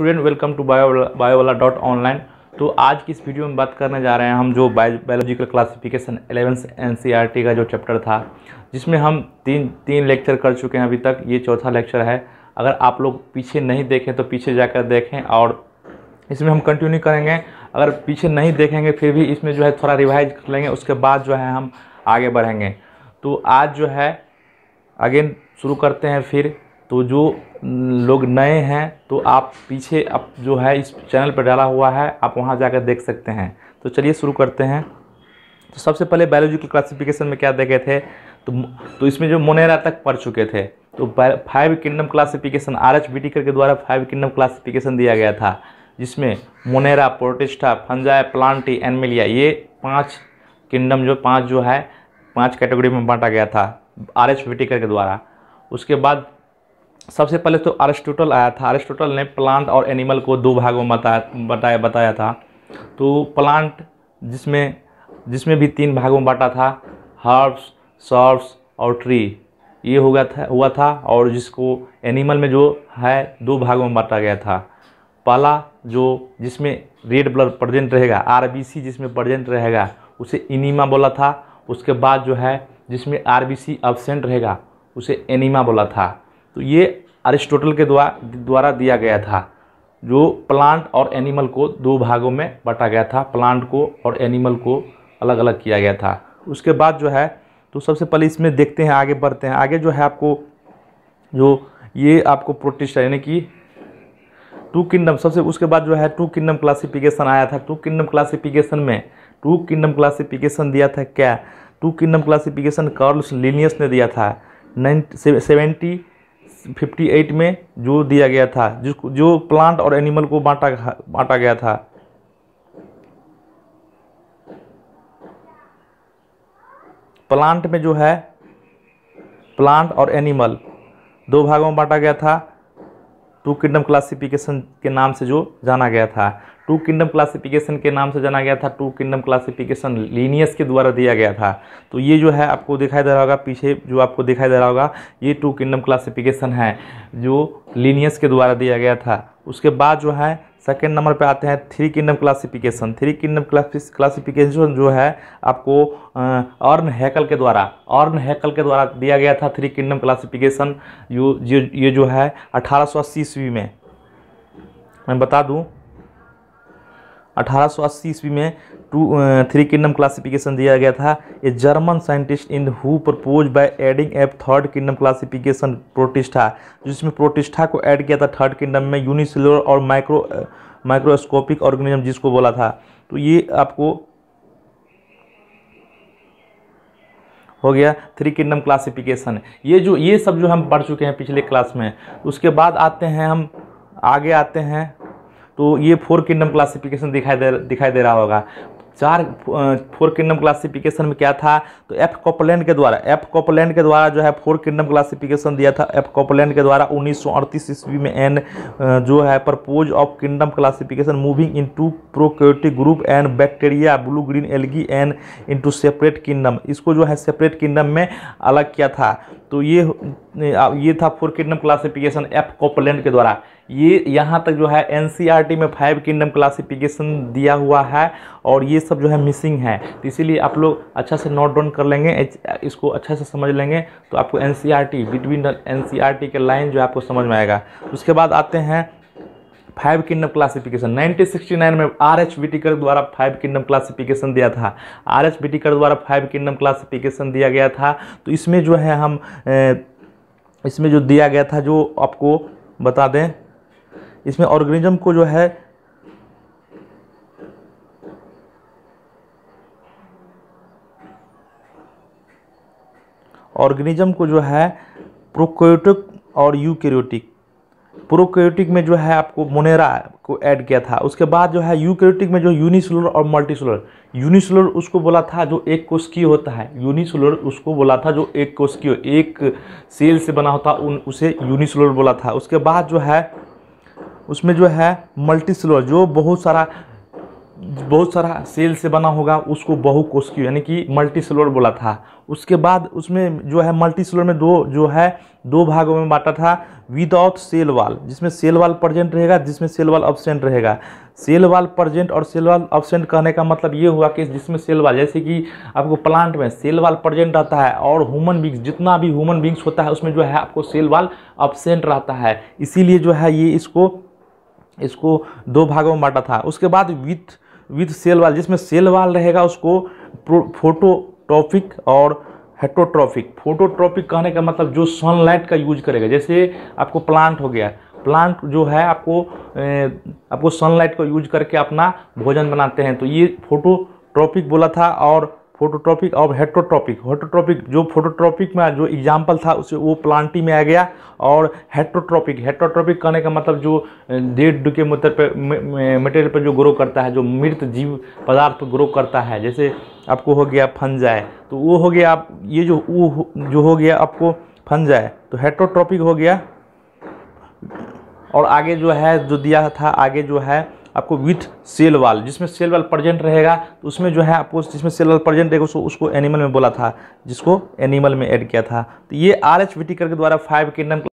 student welcome to bio वाला dot online तो आज की इस वीडियो में बात करने जा रहे हैं हम जो बायोलॉजिकल क्लासिफिकेशन एलेवेंथ एन का जो चैप्टर था जिसमें हम तीन तीन लेक्चर कर चुके हैं अभी तक ये चौथा लेक्चर है अगर आप लोग पीछे नहीं देखें तो पीछे जाकर देखें और इसमें हम कंटिन्यू करेंगे अगर पीछे नहीं देखेंगे फिर भी इसमें जो है थोड़ा रिवाइज कर लेंगे उसके बाद जो है हम आगे बढ़ेंगे तो आज जो है अगेन शुरू करते हैं फिर तो जो लोग नए हैं तो आप पीछे अब जो है इस चैनल पर डाला हुआ है आप वहाँ जाकर देख सकते हैं तो चलिए शुरू करते हैं तो सबसे पहले बायोलॉजी क्लासिफिकेशन में क्या देखे थे तो तो इसमें जो मोनेरा तक पढ़ चुके थे तो five kingdom classification R H B के द्वारा फाइव किंगडम क्लासिफिकेशन दिया गया था जिसमें Monera Protista Fungi Plantae Animalia ये पांच किंगडम जो पांच जो है पांच कैटेगरी में बांटा गया था आर एच के द्वारा उसके बाद सबसे पहले तो अरिस्टोटल आया था अरिस्टोटल ने प्लांट और एनिमल को दो भागों में बताया बताया था तो प्लांट जिसमें जिसमें भी तीन भागों में बांटा था हर्ब्स सर्ब्स और ट्री ये हो गया था हुआ था और जिसको एनिमल में जो है दो भागों में बांटा गया था पहला जो जिसमें रेड ब्लड प्रजेंट रहेगा आर जिसमें प्रजेंट रहेगा उसे इनिमा बोला था उसके बाद जो है जिसमें आर एबसेंट रहेगा उसे एनिमा बोला था तो ये अरिस्टोटल के द्वारा दिया गया था जो प्लांट और एनिमल को दो भागों में बांटा गया था प्लांट को और एनिमल को अलग अलग किया गया था उसके बाद जो है तो सबसे पहले इसमें देखते हैं आगे बढ़ते हैं आगे जो है आपको जो ये आपको प्रोटिस्ट यानी कि टू किंगडम सबसे उसके बाद जो है टू किंगडम क्लासिफिकेशन आया था टू किंगडम क्लासिफिकेशन में टू किंगडम क्लासिफिकेशन दिया था क्या two kingdom classification Carolus Linnaeus ने दिया था नाइन सेवेंटी 1958 में जो दिया गया था जिसको जो प्लांट और एनिमल को बांटा बांटा गया था प्लांट में जो है प्लांट और एनिमल दो भागों में बांटा गया था टू किंगडम क्लासिफिकेशन के नाम से जो जाना गया था टू किंगडम क्लासिफिकेशन के नाम से जाना गया था टू किंगडम क्लासिफिकेशन लीनियस के द्वारा दिया गया था तो ये जो है आपको दिखाई दे रहा होगा पीछे जो आपको दिखाई दे रहा होगा ये टू किंगडम क्लासिफिकेशन है जो लीनियस के द्वारा दिया गया था उसके बाद जो है सेकेंड नंबर पे आते हैं three kingdom classification three kingdom classification जो है आपको अर्न हैकल के द्वारा अर्न हैकल के द्वारा दिया गया था थ्री किंगडम क्लासिफिकेशन ये जो है अठारह सौ ईस्वी में मैं बता दूं अठारह ईस्वी में टू थ्री किंगडम क्लासिफिकेशन दिया गया था a German scientist in who propose by adding a third kingdom classification Protista जिसमें प्रोटिस्टा को ऐड किया था थर्ड किंगडम में यूनिसेलुलर और माइक्रो माइक्रोस्कोपिक ऑर्गेनिज्म जिसको बोला था तो ये आपको हो गया थ्री किंगडम क्लासिफिकेशन ये जो ये सब जो हम पढ़ चुके हैं पिछले क्लास में उसके बाद आते हैं हम आगे आते हैं तो ये फोर किंगडम क्लासिफिकेशन दिखाई दे दिखाई दे रहा होगा चार फोर किंगडम क्लासिफिकेशन में क्या था तो एफ कॉपलैंड के द्वारा एफ कॉपलैंड के द्वारा जो है फोर किंगडम क्लासिफिकेशन दिया था एफ कॉपलैंड के द्वारा 1938 ईस्वी में एन जो है propose of kingdom classification moving into prokaryotic group and bacteria blue green algae an into separate kingdom इसको जो है सेपरेट किंगडम में अलग किया था तो ये ये था four kingdom classification F Copeland के द्वारा ये यहाँ तक जो है एन e में फाइव किंगडम क्लासिफिकेशन दिया हुआ है और ये सब जो है मिसिंग है तो इसीलिए आप लोग अच्छा से नोट डाउन कर लेंगे इसको अच्छा से समझ लेंगे तो आपको एन बिटवीन एन के लाइन जो आपको समझ में आएगा उसके बाद आते हैं फाइव किंगडम क्लासिफिकेशन 1969 में आर एच बिटिकर द्वारा फाइव किंगडम क्लासिफिकेशन दिया था आर एच बिटिकर द्वारा फाइव किंगडम क्लासिफिकेशन दिया गया था तो इसमें जो है हम इसमें जो दिया गया था जो आपको बता दें इसमें ऑर्गेनिज्म को जो है ऑर्गेनिज्म को जो है प्रोक्योटिक और यूकेरियोटिक प्रोक्योटिक में जो है आपको मोनेरा को ऐड किया था उसके बाद जो है यूकेरियोटिक में जो यूनिसुलर और मल्टीसुलर यूनिसुलर उसको बोला था जो एक कोशिकीय होता है यूनिसुलर उसको बोला था जो एक कोशिकीय एक सेल से बना होता उन उसे यूनिसुलर बोला था उसके बाद जो है उसमें जो है मल्टी सेलुलर जो बहुत सारा बहुत सारा सेल से बना होगा उसको बहु बहुकोशिकीय यानी कि मल्टी सेलुलर बोला था उसके बाद उसमें जो है मल्टी सेलुलर में दो जो है दो भागों में बांटा था विदाउट सेल वाल जिसमें सेल वाल प्रजेंट रहेगा जिसमें सेल वाल अब्सेंट रहेगा सेल वाल प्रजेंट और सेल वाल अब्सेंट कहने का मतलब ये हुआ कि जिसमें सेल वाल जैसे कि आपको प्लांट में सेल वाल प्रजेंट रहता है और ह्यूमन बींग्स जितना भी ह्यूमन बींग्स होता है उसमें जो है आपको सेल वाल अब्सेंट रहता है इसीलिए जो है ये इसको इसको दो भागों में बांटा था उसके बाद विथ विथ सेल वाल जिसमें सेल वाल रहेगा उसको फोटोट्रॉपिक और हेटोट्रॉफिक फोटोट्रॉपिक कहने का मतलब जो सनलाइट का यूज करेगा जैसे आपको प्लांट हो गया प्लांट जो है आपको आपको सनलाइट का यूज करके अपना भोजन बनाते हैं तो ये फोटोट्रॉपिक बोला था और फोटोट्रॉपिक और हेट्रोट्रॉपिक हेट्रोट्रॉपिक जो फोटोट्रॉपिक में जो एग्जाम्पल था उसे वो प्लांटी में आ गया और हेट्रोट्रॉपिक हेट्रोट्रॉपिक कहने का मतलब जो डेड के मतलब पर मटेरियल पर जो ग्रो करता है जो मृत जीव पदार्थ ग्रो करता है जैसे आपको हो गया फंजाए तो वो हो गया आप ये जो वो जो हो गया आपको फंजाए तो हेट्रोट्रॉपिक हो गया और आगे जो है जो दिया था आगे जो है आपको विथ सेल वाल जिसमें सेल वाल प्रजेंट रहेगा तो उसमें जो है आपको जिसमें सेल वाल प्रजेंट रहेगा उसको एनिमल में बोला था जिसको एनिमल में ऐड किया था तो ये आर एच वी टी करके द्वारा फाइव किंगडम